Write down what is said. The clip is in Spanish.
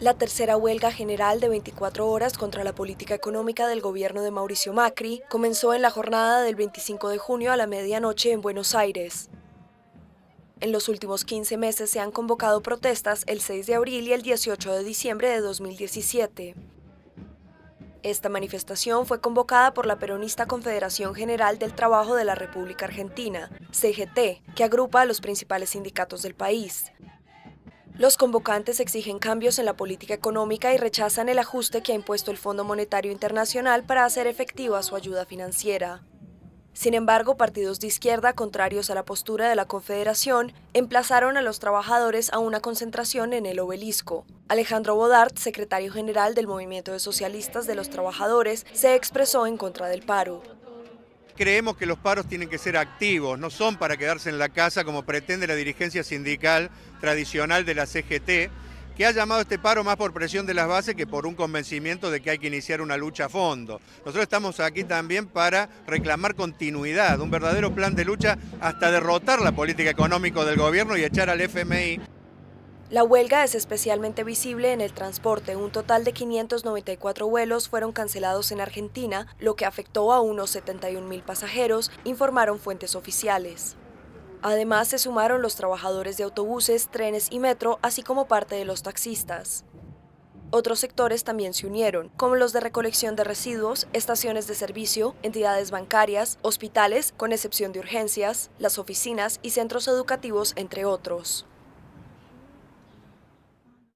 La tercera huelga general de 24 horas contra la política económica del gobierno de Mauricio Macri comenzó en la jornada del 25 de junio a la medianoche en Buenos Aires. En los últimos 15 meses se han convocado protestas el 6 de abril y el 18 de diciembre de 2017. Esta manifestación fue convocada por la peronista Confederación General del Trabajo de la República Argentina, CGT, que agrupa a los principales sindicatos del país. Los convocantes exigen cambios en la política económica y rechazan el ajuste que ha impuesto el Fondo Monetario Internacional para hacer efectiva su ayuda financiera. Sin embargo, partidos de izquierda, contrarios a la postura de la Confederación, emplazaron a los trabajadores a una concentración en el obelisco. Alejandro Bodart, secretario general del Movimiento de Socialistas de los Trabajadores, se expresó en contra del paro creemos que los paros tienen que ser activos, no son para quedarse en la casa como pretende la dirigencia sindical tradicional de la CGT, que ha llamado este paro más por presión de las bases que por un convencimiento de que hay que iniciar una lucha a fondo. Nosotros estamos aquí también para reclamar continuidad, un verdadero plan de lucha hasta derrotar la política económica del gobierno y echar al FMI. La huelga es especialmente visible en el transporte. Un total de 594 vuelos fueron cancelados en Argentina, lo que afectó a unos 71.000 pasajeros, informaron fuentes oficiales. Además, se sumaron los trabajadores de autobuses, trenes y metro, así como parte de los taxistas. Otros sectores también se unieron, como los de recolección de residuos, estaciones de servicio, entidades bancarias, hospitales, con excepción de urgencias, las oficinas y centros educativos, entre otros.